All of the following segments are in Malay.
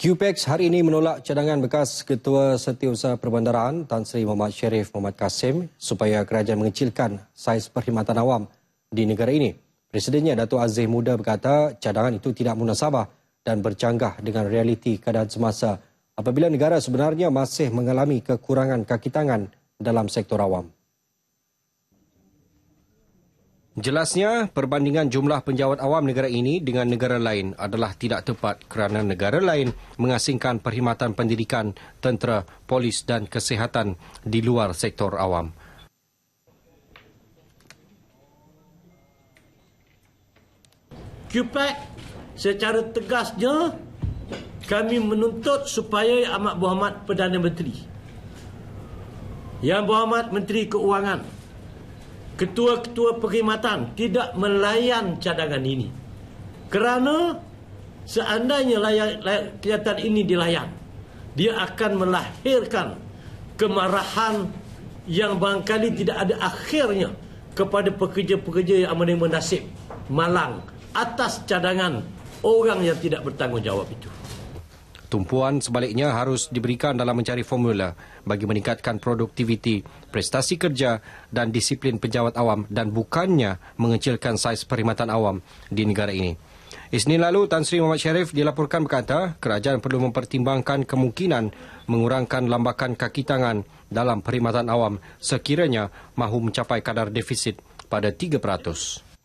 QPEX hari ini menolak cadangan bekas Ketua Setiausaha Perbandaran Tan Sri Muhammad Sharif Muhammad Kasim supaya kerajaan mengecilkan saiz perkhidmatan awam di negara ini. Presidennya Datuk Aziz Muda berkata cadangan itu tidak munasabah dan bercanggah dengan realiti keadaan semasa apabila negara sebenarnya masih mengalami kekurangan kaki tangan dalam sektor awam. Jelasnya, perbandingan jumlah penjawat awam negara ini dengan negara lain adalah tidak tepat kerana negara lain mengasingkan perkhidmatan pendidikan, tentera, polis dan kesihatan di luar sektor awam. QPAC secara tegasnya kami menuntut supaya Yang Muhammad Perdana Menteri Yang Muhammad Menteri Keuangan ketua-ketua perkhidmatan tidak melayan cadangan ini. Kerana seandainya layan, layan, kenyataan ini dilayan, dia akan melahirkan kemarahan yang barangkali tidak ada akhirnya kepada pekerja-pekerja yang menerima nasib malang atas cadangan orang yang tidak bertanggungjawab itu. Tumpuan sebaliknya harus diberikan dalam mencari formula bagi meningkatkan produktiviti, prestasi kerja dan disiplin pejabat awam dan bukannya mengecilkan saiz perkhidmatan awam di negara ini. Isnin lalu, Tan Sri Muhammad Sharif dilaporkan berkata kerajaan perlu mempertimbangkan kemungkinan mengurangkan lambakan kaki tangan dalam perkhidmatan awam sekiranya mahu mencapai kadar defisit pada 3%.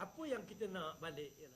Apa